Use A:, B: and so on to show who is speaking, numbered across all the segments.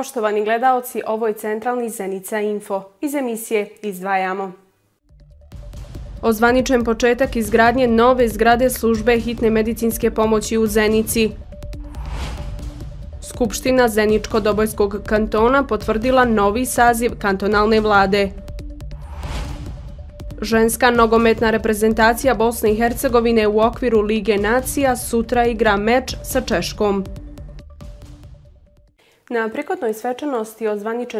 A: Poštovani gledaoci, ovo je centralni Zenica Info. Iz emisije izdvajamo. Ozvaničen početak izgradnje nove zgrade službe hitne medicinske pomoći u Zenici. Skupština Zeničko-Dobojskog kantona potvrdila novi saziv kantonalne vlade. Ženska nogometna reprezentacija Bosne i Hercegovine u okviru Lige nacija sutra igra meč sa Češkom. Na prikotnoj svečanosti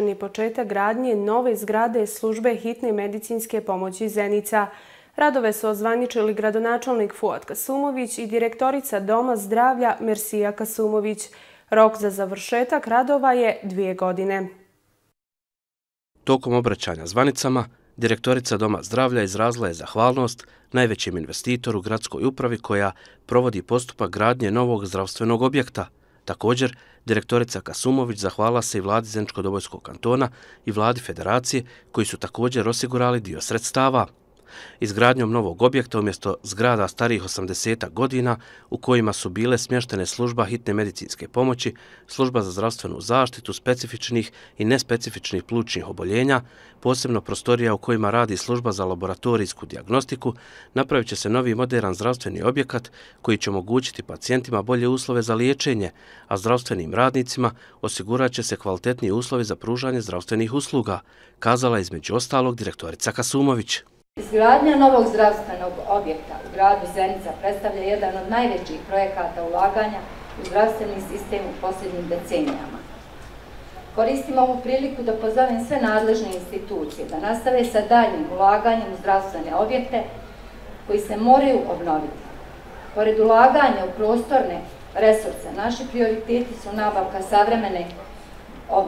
A: je početak gradnje nove zgrade službe hitne medicinske pomoći Zenica. Radove su ozvaničili gradonačelnik Fuat Kasumović i direktorica Doma zdravlja Mersija Kasumović. Rok za završetak radova je dvije godine.
B: Tokom obraćanja zvanicama, direktorica Doma zdravlja izrazila je zahvalnost najvećem investitoru gradskoj upravi koja provodi postupak gradnje novog zdravstvenog objekta, Također, direktorica Kasumović zahvala se i vladi Zenčko-Dobojskog kantona i vladi federacije koji su također osigurali dio sredstava. Izgradnjom novog objekta umjesto zgrada starih 80 godina u kojima su bile smještene služba hitne medicinske pomoći, služba za zdravstvenu zaštitu specifičnih i nespecifičnih plućnih oboljenja, posebno prostorija u kojima radi služba za laboratorijsku diagnostiku, napravit će se novi modern zdravstveni objekat koji će omogućiti pacijentima bolje uslove za liječenje, a zdravstvenim radnicima osigurat će se kvalitetni uslovi za pružanje zdravstvenih usluga, kazala između ostalog direktorica Kasumović.
C: Izgradnja novog zdravstvenog objekta u gradu Zenica predstavlja jedan od najvećih projekata ulaganja u zdravstveni sistem u posljednjim decenijama. Koristim ovu priliku da pozovem sve nadležne institucije da nastave sa daljim ulaganjem u zdravstvene objekte koji se moraju obnoviti. Pored ulaganja u prostorne resurse, naši prioriteti su nabavka savremene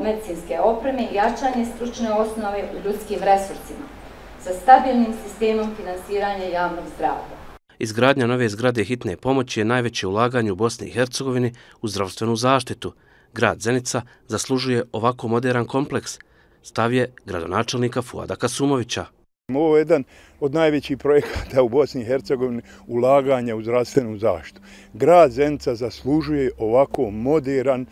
C: medicinske opreme i jačanje stručne osnove u ljudskim resursima sa stabilnim sistemom finansiranja javnog zdravlja.
B: Izgradnja nove zgrade hitne pomoći je najveće ulaganje u Bosni i Hercegovini u zdravstvenu zaštitu. Grad Zenica zaslužuje ovako modern kompleks, stav je gradonačelnika Fuada Kasumovića.
D: Ovo je jedan od najvećih projekata u Bosni i Hercegovini ulaganja u zdravstvenu zaštitu. Grad Zenica zaslužuje ovako modern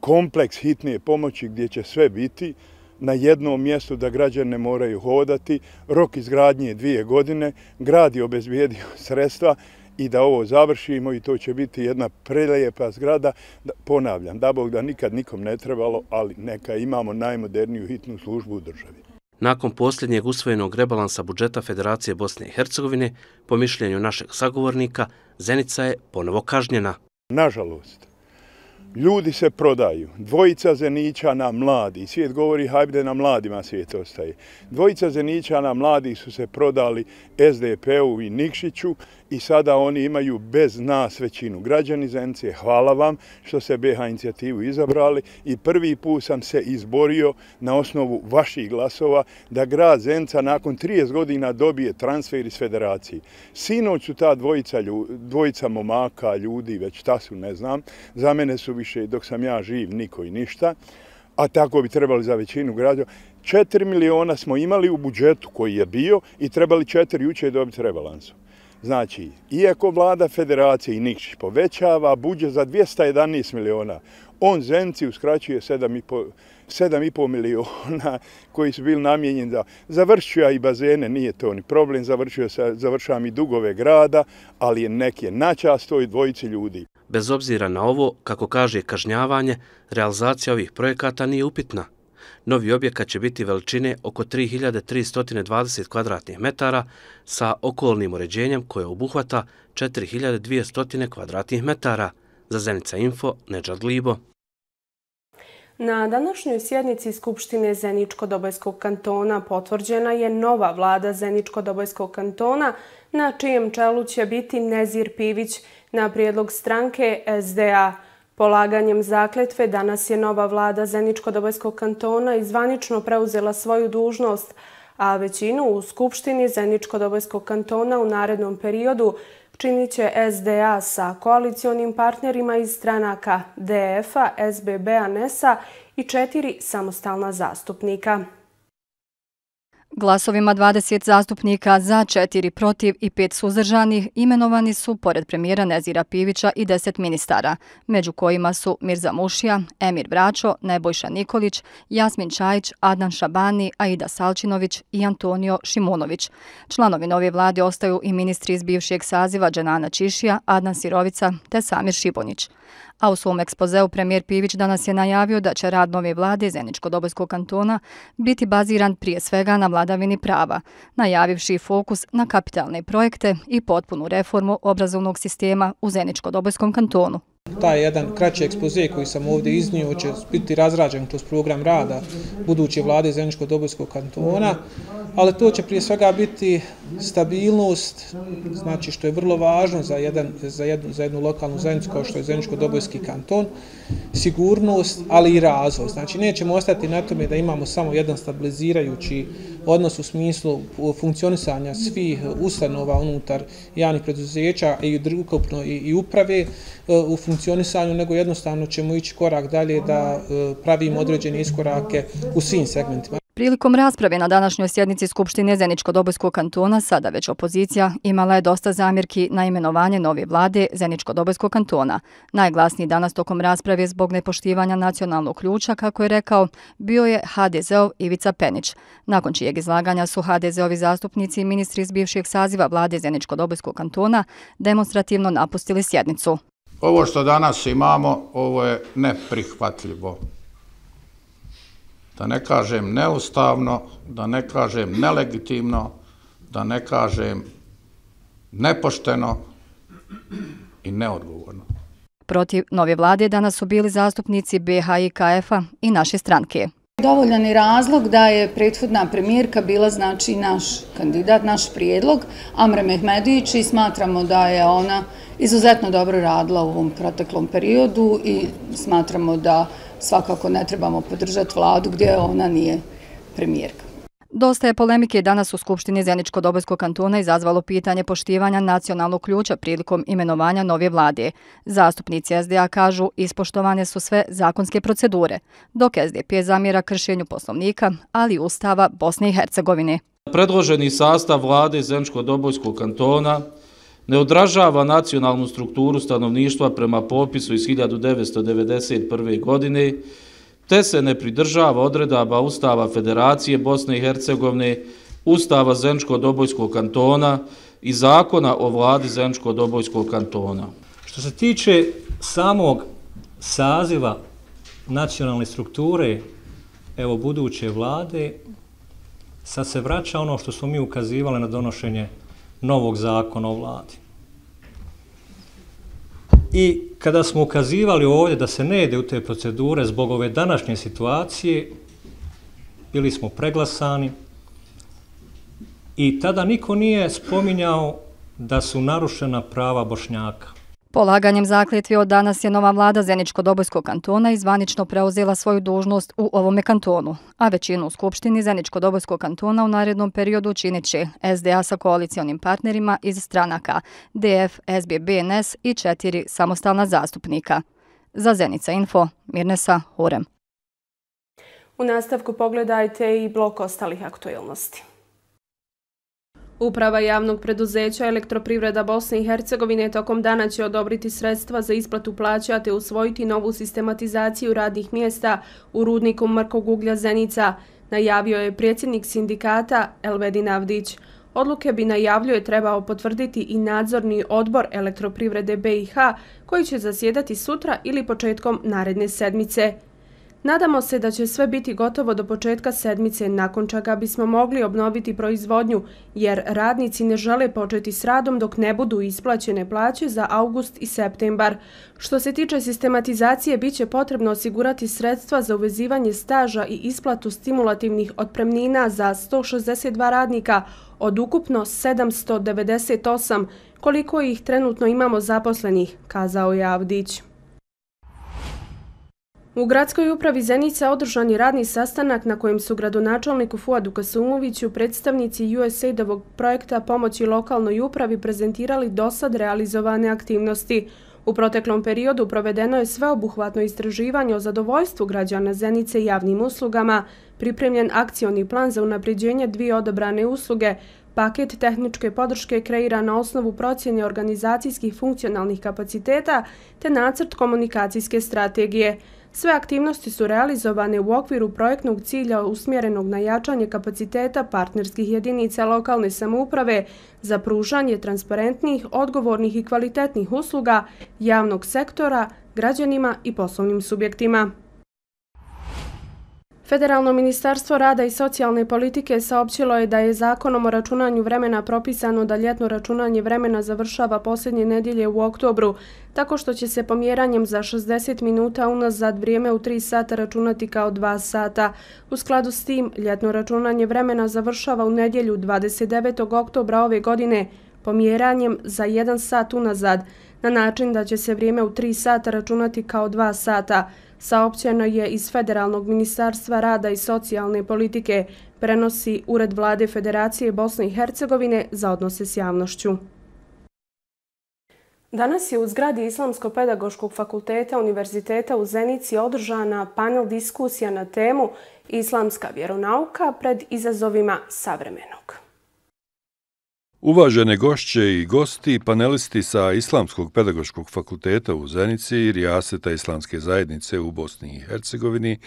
D: kompleks hitne pomoći gdje će sve biti, na jednom mjestu da građane moraju hodati. Rok izgradnje je dvije godine, grad je obezbijedio sredstva i da ovo završimo i to će biti jedna prelijepa zgrada. Ponavljam, da Bog da nikad nikom ne trebalo, ali neka imamo najmoderniju hitnu službu u državi.
B: Nakon posljednjeg usvojenog rebalansa budžeta Federacije Bosne i Hercegovine, po mišljenju našeg sagovornika, Zenica je ponovo kažnjena.
D: Nažalost, ljudi se prodaju. Dvojica zenića na mladi. Svijet govori hajde na mladima svijet ostaje. Dvojica zenića na mladi su se prodali SDP-u i Nikšiću i sada oni imaju bez nas većinu. Građani Zencije, hvala vam što se BH inicijativu izabrali i prvi put sam se izborio na osnovu vaših glasova da grad Zenca nakon 30 godina dobije transfer iz federacije. Sinoć su ta dvojica, dvojica momaka, ljudi, već ta su, ne znam, za mene su više dok sam ja živ niko i ništa, a tako bi trebali za većinu građana. 4 miliona smo imali u budžetu koji je bio i trebali 4 juče dobiti rebalansu. Znači, iako vlada federacije i Nikšić povećava budžet za 211 miliona, on Zenci uskraćuje 7,5 miliona koji su bili namjenjeni za završuje i bazene, nije to ni problem, završava i dugove grada, ali je neke načasto i dvojice ljudi.
B: Bez obzira na ovo, kako kaže kažnjavanje, realizacija ovih projekata nije upitna. Novi objekat će biti veličine oko 3320 kvadratnih metara sa okolnim uređenjem koje obuhvata 4200 kvadratnih metara. Za Zenica Info, Neđad Libo.
A: Na današnjoj sjednici Skupštine Zeničko-Dobojskog kantona potvrđena je nova vlada Zeničko-Dobojskog kantona, na čijem čelu će biti Nezir Pivić na prijedlog stranke SDA-a. Polaganjem zakletve danas je nova vlada Zeničko-Dobojskog kantona izvanično preuzela svoju dužnost, a većinu u Skupštini Zeničko-Dobojskog kantona u narednom periodu činit će SDA sa koalicijonim partnerima iz stranaka DF-a, SBB-a, NES-a i četiri
C: samostalna zastupnika. Glasovima 20 zastupnika za, 4 protiv i 5 suzdržanih imenovani su, pored premijera Nezira Pivića, i 10 ministara, među kojima su Mirza Mušija, Emir Bračo, Nebojša Nikolić, Jasmin Čajić, Adnan Šabani, Aida Salčinović i Antonio Šimunović. Članovi nove vlade ostaju i ministri iz bivšeg saziva Đanana Čišija, Adnan Sirovica te Samir Šibonić. A u svom ekspozeu premijer Pivić danas je najavio da će rad nove vlade Zeničko-Dobojskog kantona biti baziran prije svega na vladavini prava, najavivši fokus na kapitalne projekte i potpunu reformu obrazovnog sistema u Zeničko-Dobojskom kantonu.
E: Taj jedan kraći ekspoze koji sam ovdje iznio će biti razrađen kroz program rada buduće vlade Zemljičko-Dobojskog kantona, ali to će prije svega biti stabilnost, znači što je vrlo važno za, jedan, za, jednu, za jednu lokalnu zajednicu kao što je Zemljičko-Dobojski kanton, sigurnost, ali i razvoj. Znači nećemo ostati na tome da imamo samo jedan stabilizirajući odnos u smislu funkcionisanja svih ustanova unutar javnih preduzeća i drugopno i, i uprave e, u funkcionisanju, nego jednostavno ćemo ići korak dalje da e, pravimo određene iskorake u svim segmentima.
C: Prilikom rasprave na današnjoj sjednici Skupštine Zeničko-Dobojskog kantona, sada već opozicija, imala je dosta zamjerki na imenovanje nove vlade Zeničko-Dobojskog kantona. Najglasniji danas tokom rasprave zbog nepoštivanja nacionalnog ključa, kako je rekao, bio je HDZ-ov Ivica Penić. Nakon čijeg izlaganja su HDZ-ovi zastupnici i ministri iz bivšeg saziva vlade Zeničko-Dobojskog kantona demonstrativno napustili sjednicu.
E: Ovo što danas imamo, ovo je neprihvatljivo da ne kažem neustavno, da ne kažem nelegitimno, da ne kažem nepošteno i neodgovorno.
C: Protiv nove vlade danas su bili zastupnici BH i KF-a i naše stranke. Dovoljan je razlog da je prethodna premijerka bila znači naš kandidat, naš prijedlog, Amre Mehmedić i smatramo da je ona izuzetno dobro radila u ovom proteklom periodu i smatramo da je svakako ne trebamo podržati vladu gdje ona nije premijerka. Dosta je polemike danas u Skupštini Zeničko-Dobojskog kantona izazvalo pitanje poštivanja nacionalnog ključa prilikom imenovanja nove vlade. Zastupnici SDA kažu ispoštovane su sve zakonske procedure, dok SDP zamjera kršenju poslovnika, ali i ustava Bosne i Hercegovine.
B: Predloženi sastav vlade Zeničko-Dobojskog kantona ne odražava nacionalnu strukturu stanovništva prema popisu iz 1991. godine, te se ne pridržava odredaba Ustava Federacije Bosne i Hercegovine, Ustava Zenčko-Dobojskog kantona i Zakona o vladi Zenčko-Dobojskog kantona. Što se tiče
E: samog saziva nacionalne strukture, evo buduće vlade, sad se vraća ono što smo mi ukazivali na donošenje novog zakona o vladi. I kada smo ukazivali ovdje da se ne ide u te procedure zbog ove današnje situacije, bili smo preglasani i tada niko nije spominjao da su narušena prava Bošnjaka.
C: Polaganjem zakljetvi od danas je nova vlada Zeničko-Dobojskog kantona izvanično preuzela svoju dužnost u ovome kantonu, a većinu u Skupštini Zeničko-Dobojskog kantona u narednom periodu činit će SDA sa koalicijonim partnerima iz stranaka DF, SBBNS i četiri samostalna zastupnika. Za Zenica Info, Mirnesa Hurem.
A: U nastavku pogledajte i blok ostalih aktualnosti. Uprava javnog preduzeća Elektroprivreda Bosne i Hercegovine tokom dana će odobriti sredstva za isplatu plaća te usvojiti novu sistematizaciju radnih mjesta u rudniku Mrkog uglja Zenica, najavio je predsjednik sindikata Elvedin Avdić. Odluke bi najavljuje trebao potvrditi i nadzorni odbor Elektroprivrede BiH koji će zasjedati sutra ili početkom naredne sedmice. Nadamo se da će sve biti gotovo do početka sedmice, nakon čega bismo mogli obnoviti proizvodnju, jer radnici ne žele početi s radom dok ne budu isplaćene plaće za august i septembar. Što se tiče sistematizacije, bit će potrebno osigurati sredstva za uvezivanje staža i isplatu stimulativnih otpremnina za 162 radnika od ukupno 798, koliko ih trenutno imamo zaposlenih, kazao je Avdić. U gradskoj upravi Zenica održan je radni sastanak na kojem su gradonačelniku Fuadu Kasumoviću predstavnici USAID-ovog projekta pomoći lokalnoj upravi prezentirali dosad realizovane aktivnosti. U proteklom periodu provedeno je sveobuhvatno istraživanje o zadovoljstvu građana Zenice javnim uslugama, pripremljen akcijoni plan za unapređenje dvije odebrane usluge, paket tehničke podrške kreira na osnovu procjene organizacijskih funkcionalnih kapaciteta te nacrt komunikacijske strategije. Sve aktivnosti su realizovane u okviru projektnog cilja usmjerenog na jačanje kapaciteta partnerskih jedinica lokalne samouprave za pružanje transparentnih, odgovornih i kvalitetnih usluga javnog sektora građanima i poslovnim subjektima. Federalno ministarstvo rada i socijalne politike saopćilo je da je zakonom o računanju vremena propisano da ljetno računanje vremena završava posljednje nedjelje u oktobru, tako što će se pomjeranjem za 60 minuta unazad vrijeme u 3 sata računati kao 2 sata. U skladu s tim, ljetno računanje vremena završava u nedjelju 29. oktobra ove godine pomjeranjem za 1 sat unazad, na način da će se vrijeme u 3 sata računati kao 2 sata, saopćeno je iz Federalnog ministarstva rada i socijalne politike, prenosi Ured vlade Federacije Bosne i Hercegovine za odnose s javnošću. Danas je u zgradi Islamsko-pedagoškog fakulteta Univerziteta u Zenici održana panel diskusija na temu Islamska vjeronauka pred izazovima savremeno.
D: Uvažene gošće i gosti panelisti sa Islamskog pedagoškog fakulteta u Zenici i Rijaseta Islamske zajednice u Bosni i Hercegovini,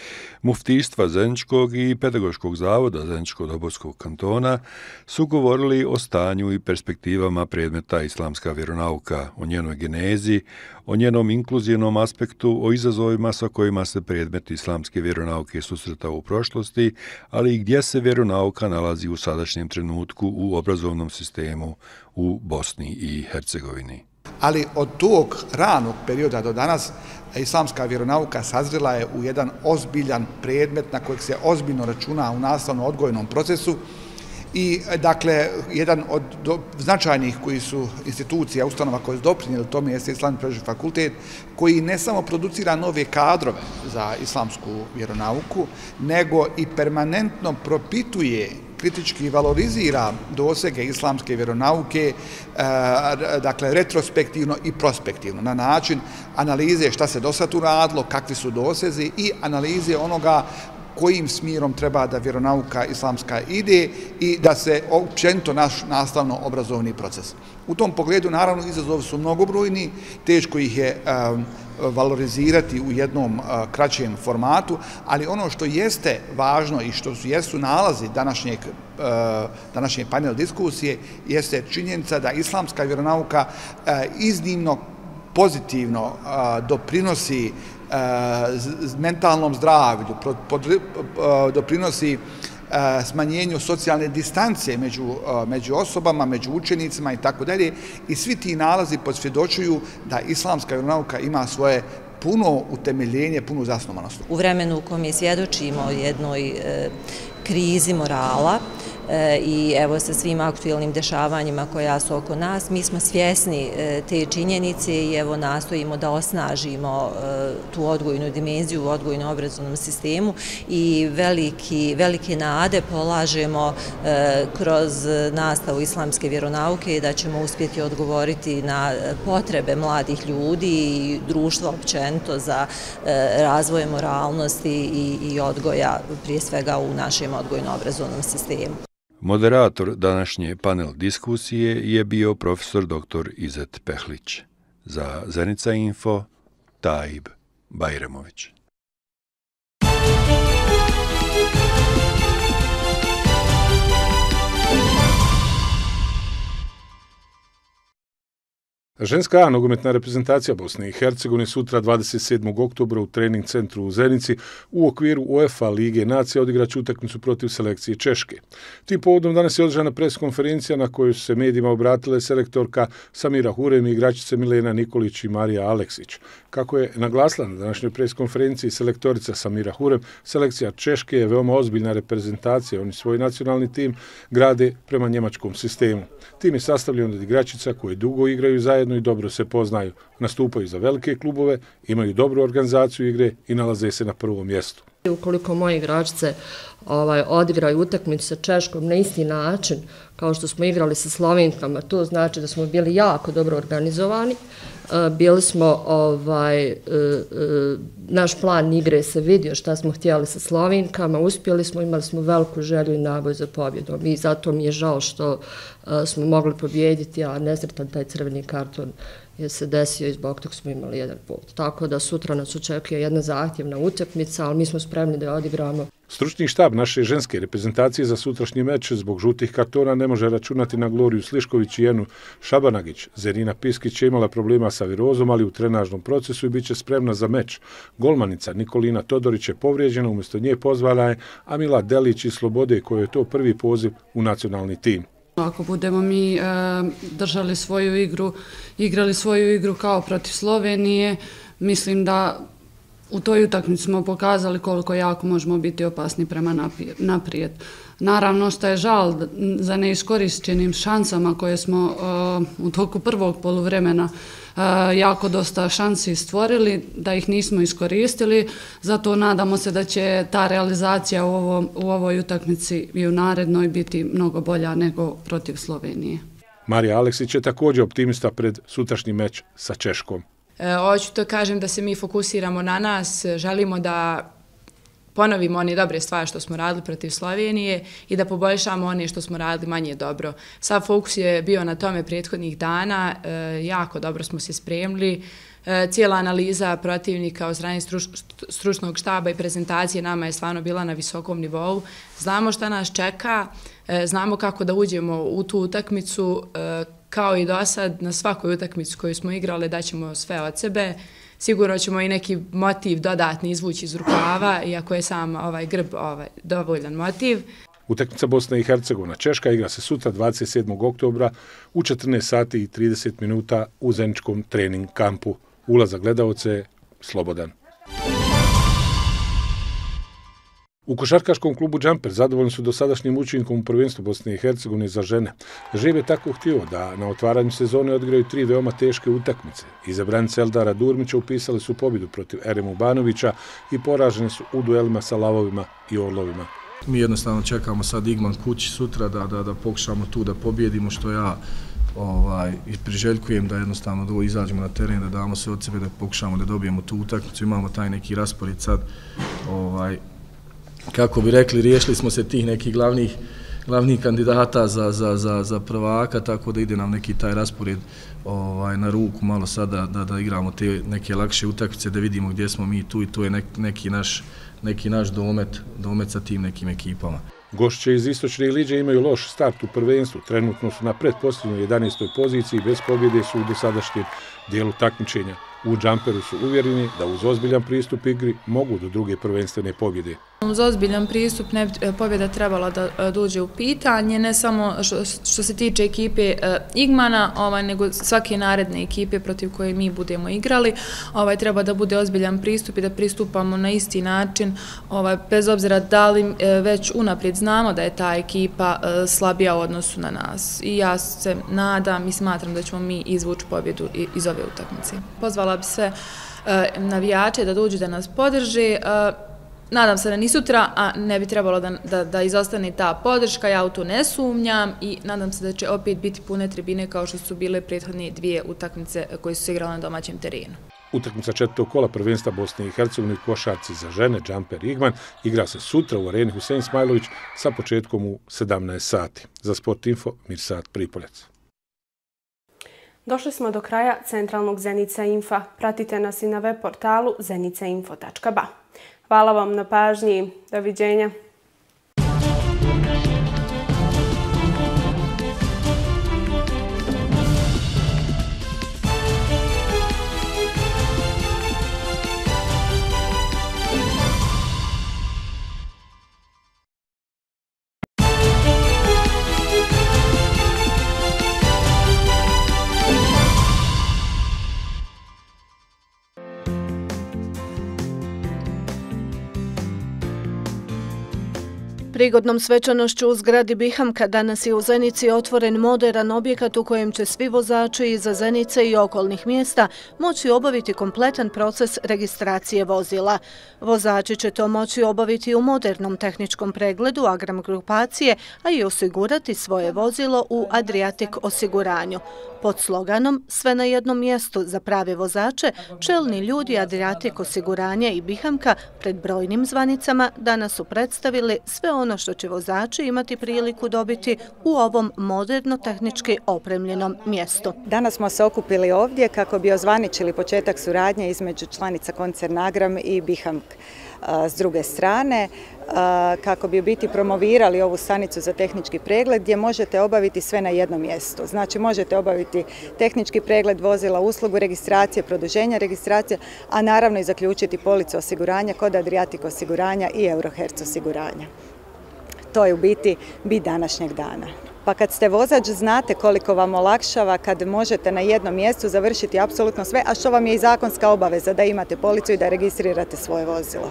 D: Muftištva Zeničkog i Pedagoškog zavoda Zeničko-Doborskog kantona su govorili o stanju i perspektivama predmeta Islamska vjeronauka, o njenoj genezi, o njenom inkluzivnom aspektu, o izazovima sa kojima se predmet Islamske vjeronauke susretao u prošlosti, ali i gdje se vjeronauka nalazi u sadašnjem trenutku u obrazovnom sistemu sistemu u Bosni i Hercegovini.
F: Ali od tog ranog perioda do danas islamska vjeronauka sazrila je u jedan ozbiljan predmet na kojeg se ozbiljno računa u nastavno odgojnom procesu i dakle jedan od značajnih koji su institucija, ustanova koje su doprinjeli tome je Islamski preživ fakultet koji ne samo producira nove kadrove za islamsku vjeronauku nego i permanentno propituje kritički valorizira dosege islamske vjeronauke, eh, dakle, retrospektivno i prospektivno, na način analize šta se do sad uradilo, kakvi su dosezi i analize onoga kojim smjerom treba da vjeronauka islamska ide i da se općento naš nastavno obrazovni proces. U tom pogledu, naravno, izazove su mnogobrojni, teško ih je valorizirati u jednom kraćem formatu, ali ono što jeste važno i što jesu nalazi e, današnje panel diskusije jeste činjenica da islamska vjeronauka e, iznimno pozitivno doprinosi E, mentalnom zdravlju, e, doprinosi e, smanjenju socijalne distancije među osobama, među učenicima i tako dalje. I svi ti nalazi posvjedočuju da islamska nauka ima svoje puno utemeljenje, puno zasnovanost.
G: U vremenu u kojem je svjedočimo jednoj krizi morala, E, i evo sa svim aktuelnim dešavanjima koja su oko nas. Mi smo svjesni e, te činjenice i evo nastojimo da osnažimo e, tu odgojnu dimenziju u odgojno-obrazovnom sistemu i velike nade polažemo kroz nastavu islamske vjeronauke da ćemo uspjeti odgovoriti na potrebe mladih ljudi i društva općento za razvoje moralnosti i odgoja prije svega u našem odgojno-obrazovnom sistemu.
D: Moderator današnje panel diskusije je bio profesor dr. Izet Pehlić. Za Zenica Info, Taib Bajremović.
E: Ženska nogometna reprezentacija Bosne i Hercegovine sutra 27. oktobra u trening centru u Zenici u okviru UEFA Lige Nacija odigraću utakmicu protiv selekcije Češke. Tim povodom danas je održana preskonferencija na kojoj su se medijima obratile selektorka Samira Hurem i igračice Milena Nikolić i Marija Aleksić. Kako je naglasila na današnjoj preskonferenciji selektorica Samira Hurem, selekcija Češke je veoma ozbiljna reprezentacija. Oni svoj nacionalni tim grade prema njemačkom sistemu. Tim je sastavljen od igračica koje dugo igraju zajedno međusobno i dobro se poznaju, nastupaju za velike klubove, imaju dobru organizaciju igre i nalaze se na prvom mjestu.
C: Ukoliko moje igračice ovaj, odigraju utakmicu sa Češkom na isti način kao što smo igrali sa Slovenkama, to znači da smo bili jako dobro organizovani. E, bili smo, ovaj, e, e, naš plan igre se vidio šta smo htjeli sa Slovenkama, uspjeli smo, imali smo veliku želju i naboj za pobjedom i zato mi je žao što smo mogli pobjediti, a nesretan taj crveni karton je se desio i zbog tog smo imali jedan put. Tako da sutra nas očekuje jedna zahtjevna utakmica, ali mi smo spremni da je odigramo.
E: Stručni štab naše ženske reprezentacije za sutrašnji meč zbog žutih kartona ne može računati na Gloriju Sliškovići i Enu Šabanagić. Zerina Piskić je imala problema sa virozom, ali u trenažnom procesu i bit će spremna za meč. Golmanica Nikolina Todorić je povrijeđena, umjesto nje pozvala je Amila Delić iz Slobode, koja je to prvi poziv u nacionalni tim.
A: Ako budemo mi e, držali svoju igru, igrali svoju igru kao protiv Slovenije, mislim da u toj utakmici smo pokazali koliko jako možemo biti opasni prema naprijed. Naravno što je žal za neiskorišćenim šansama koje smo e, u toku prvog poluvremena E, jako dosta šansi stvorili, da ih nismo iskoristili, zato nadamo se da će ta realizacija u, ovo, u ovoj utakmici i u narednoj biti mnogo bolja nego protiv Slovenije.
E: Marija Aleksić je također optimista pred sutrašnji meč sa Češkom.
A: E, hoću to kažem da se mi fokusiramo na nas, želimo da ponovimo one dobre stvari što smo radili protiv Slovenije i da poboljšamo one što smo radili manje dobro. Sav fokus je bio na tome prethodnih dana, e, jako dobro smo se spremili, e, cijela analiza protivnika od strane stručnog štaba i prezentacije nama je stvarno bila na visokom nivou. Znamo šta nas čeka, e, znamo kako da uđemo u tu utakmicu, kao i do sad na svakoj utakmicu koju smo igrali daćemo sve od sebe, sigurno ćemo i neki motiv dodatni izvući iz rukava, iako je sam ovaj grb ovaj, dovoljan motiv.
E: Utakmica Bosne i Hercegovina Češka igra se sutra 27. oktobra u 14 sati i 30 minuta u Zeničkom trening kampu. Ulaz za gledaoce slobodan. U košarkaškom klubu Džemper zadovoljni su dosadašnjim učinkom u prvenstvu Bosne i Hercegovine za žene. Žive tako htio da na otvaranju sezone odgraju tri veoma teške utakmice. Izabranice Eldara Durmića upisali su pobjedu protiv Eremu Banovića i poraženi su u duelima sa Lavovima i Orlovima.
H: Mi jednostavno čekamo sad Igman kući sutra da, da, da pokušamo tu da pobjedimo što ja ovaj, priželjkujem da jednostavno da izađemo na teren, da damo sve od sebe, da pokušamo da dobijemo tu utakmicu. Imamo taj neki raspored sad ovaj, kako bi rekli, riješili smo se tih nekih glavnih glavnih kandidata za, za, za, za prvaka, tako da ide nam neki taj raspored ovaj na ruku malo sada da, da igramo te neke lakše utakmice, da vidimo gdje smo mi tu i tu je nek, neki naš, neki naš domet, domet sa tim nekim ekipama.
E: Gošće iz Istočne Liđe imaju loš start u prvenstvu. Trenutno su na predposljednoj 11. poziciji bez pobjede su u dosadašnjem dijelu takmičenja. U džamperu su uvjereni da uz ozbiljan pristup igri mogu do druge prvenstvene pobjede.
A: Uz ozbiljan pristup e, pobjeda trebala da e, dođe u pitanje, ne samo što se tiče ekipe e, Igmana, ovaj, nego svake naredne ekipe protiv koje mi budemo igrali. Ovaj, treba da bude ozbiljan pristup i da pristupamo na isti način, ovaj, bez obzira da li već unaprijed znamo da je ta ekipa slabija u odnosu na nas. I ja se nadam i smatram da ćemo mi izvući pobjedu iz ove utaknice. Pozvala pozvala bi sve e, navijače da dođu da nas podrže. E, nadam se da ni sutra, a ne bi trebalo da, da, da izostane ta podrška, ja u to ne sumnjam i nadam se da će opet biti pune tribine kao što su bile prethodne dvije utakmice koje su se igrali na domaćem terenu.
E: Utakmica četvrtog kola prvenstva Bosne i Hercegovine košarci za žene Džamper Igman igra se sutra u areni Husein Smajlović sa početkom u 17 sati. Za Sport Info, Mirsad Pripolec.
A: Došli smo do kraja centralnog Zenica Infa. Pratite nas i na web portalu zenicainfo.ba. Hvala vam na pažnji. Doviđenja.
G: prigodnom svečanošću u zgradi Bihamka danas je u Zenici otvoren modern objekat u kojem će svi vozači iza Zenice i okolnih mjesta moći obaviti kompletan proces registracije vozila. Vozači će to moći obaviti u modernom tehničkom pregledu Agram grupacije, a i osigurati svoje vozilo u Adriatic osiguranju. Pod sloganom Sve na jednom mjestu za prave vozače, čelni ljudi Adriatic osiguranja i Bihamka pred brojnim zvanicama danas su predstavili sve ono ono što će vozači imati priliku dobiti u ovom moderno-tehnički opremljenom mjestu. Danas smo se okupili ovdje kako bi ozvaničili početak suradnje između članica koncernagram i Bihamk. E, s druge strane, e, kako bi biti promovirali ovu stanicu za tehnički pregled gdje možete obaviti sve na jednom mjestu. Znači možete obaviti tehnički pregled, vozila, uslugu, registracije, produženja registracije, a naravno i zaključiti policu osiguranja kod Adriatico osiguranja i Euroherco osiguranja to je u biti bi današnjeg dana. Pa kad ste vozač, znate koliko vam olakšava kad možete na jednom mjestu završiti apsolutno sve, a što vam je i zakonska obaveza da imate policu i da registrirate svoje vozilo.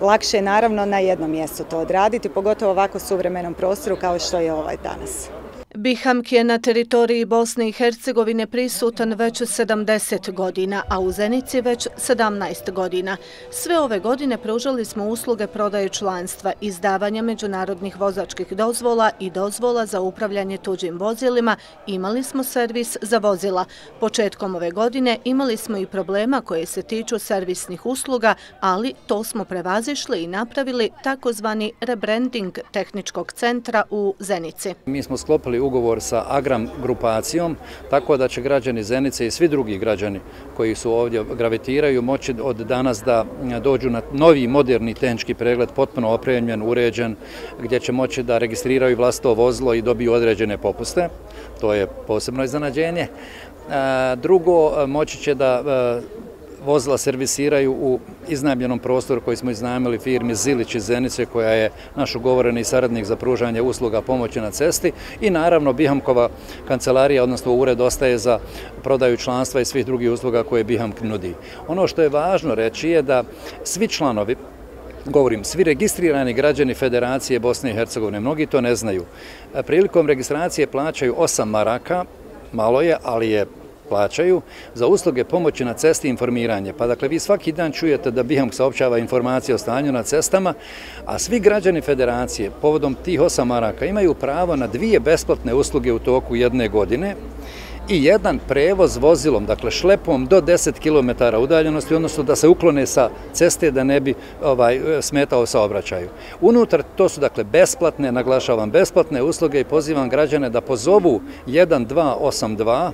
G: Lakše je naravno na jednom mjestu to odraditi, pogotovo ovako suvremenom prostoru kao što je ovaj danas. Bihamk je na teritoriji Bosne i Hercegovine prisutan već 70 godina, a u Zenici već 17 godina. Sve ove godine pružali smo usluge prodaje članstva, izdavanja međunarodnih vozačkih dozvola i dozvola za upravljanje tuđim vozilima, imali smo servis za vozila. Početkom ove godine imali smo i problema koje se tiču servisnih usluga, ali to smo prevazišli i napravili takozvani rebranding tehničkog centra u Zenici.
H: Mi smo sklopili ugovor sa Agram grupacijom, tako da će građani Zenice i svi drugi građani koji su ovdje gravitiraju moći od danas da dođu na novi moderni tenčki pregled, potpuno opremljen, uređen, gdje će moći da registriraju vlasto vozilo i dobiju određene popuste. To je posebno iznenađenje. Drugo, moći će da vozila servisiraju u iznajemljenom prostoru koji smo iznajemili firmi Zilić iz Zenice koja je naš ugovoreni saradnik za pružanje usluga pomoći na cesti i naravno Bihamkova kancelarija, odnosno ured, ostaje za prodaju članstva i svih drugih usluga koje Bihamk nudi. Ono što je važno reći je da svi članovi govorim, svi registrirani građani Federacije Bosne i Hercegovine, mnogi to ne znaju, prilikom registracije plaćaju 8 maraka, malo je, ali je plaćaju za usluge pomoći na cesti informiranje. Pa dakle, vi svaki dan čujete da Biham saopćava informacije o stanju na cestama, a svi građani federacije povodom tih osam maraka imaju pravo na dvije besplatne usluge u toku jedne godine i jedan prevoz vozilom, dakle šlepom do 10 km udaljenosti, odnosno da se uklone sa ceste da ne bi ovaj smetao saobraćaju. Unutar to su dakle besplatne, naglašavam, besplatne usluge i pozivam građane da pozovu 1282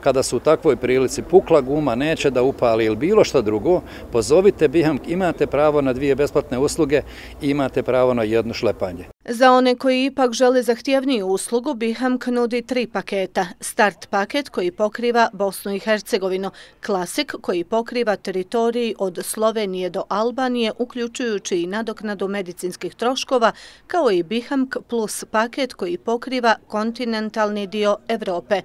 H: kada su u takvoj prilici pukla guma, neće da upali ili bilo što drugo, pozovite Biham, imate pravo na dvije besplatne usluge i imate pravo na jedno šlepanje.
G: Za one koji ipak žele zahtjevniju uslugu, Bihamk nudi tri paketa. Start paket koji pokriva Bosnu i Hercegovinu, klasik koji pokriva teritoriji od Slovenije do Albanije, uključujući i nadoknadu medicinskih troškova, kao i Bihamk plus paket koji pokriva kontinentalni dio Evrope.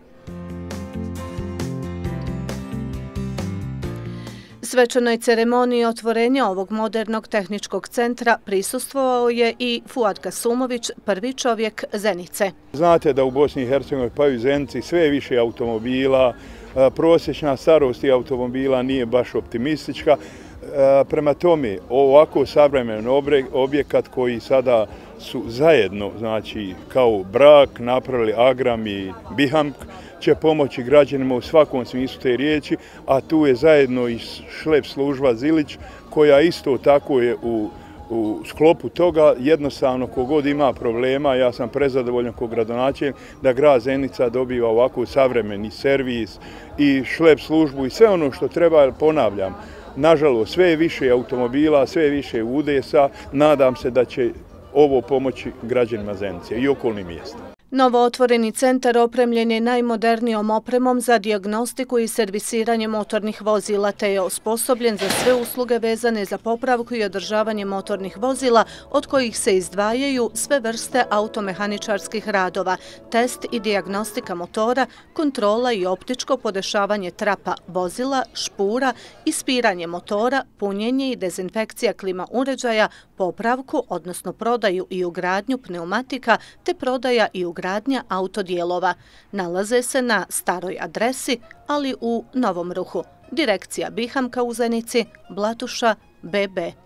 G: Svečanoj ceremoniji otvorenja ovog modernog tehničkog centra prisustvovao je i Fuad Kasumović, prvi čovjek Zenice.
D: Znate da u Bosni i Hercegovini pa paju Zenici sve više automobila, e, prosječna starost i automobila nije baš optimistička. E, prema tome, ovako savremen objekat koji sada su zajedno, znači kao brak, napravili Agram i Bihamk, će pomoći građanima u svakom smislu te riječi, a tu je zajedno i šlep služba Zilić, koja isto tako je u, u sklopu toga, jednostavno kogod ima problema, ja sam prezadovoljan kog gradonačen, da grad Zenica dobiva ovako savremeni servis i šlep službu i sve ono što treba, ponavljam, nažalost, sve više automobila, sve više udesa, nadam se da će ovo pomoći građanima Zenice i okolnim mjestima.
G: Novo otvoreni centar opremljen je najmodernijom opremom za diagnostiku i servisiranje motornih vozila, te je osposobljen za sve usluge vezane za popravku i održavanje motornih vozila, od kojih se izdvajaju sve vrste automehaničarskih radova, test i diagnostika motora, kontrola i optičko podešavanje trapa vozila, špura, ispiranje motora, punjenje i dezinfekcija klima uređaja, popravku, odnosno prodaju i ugradnju pneumatika, te prodaja i ugradnju izgradnja autodijelova. Nalaze se na staroj adresi, ali u novom ruhu. Direkcija Bihamka u Zenici, Blatuša, BB.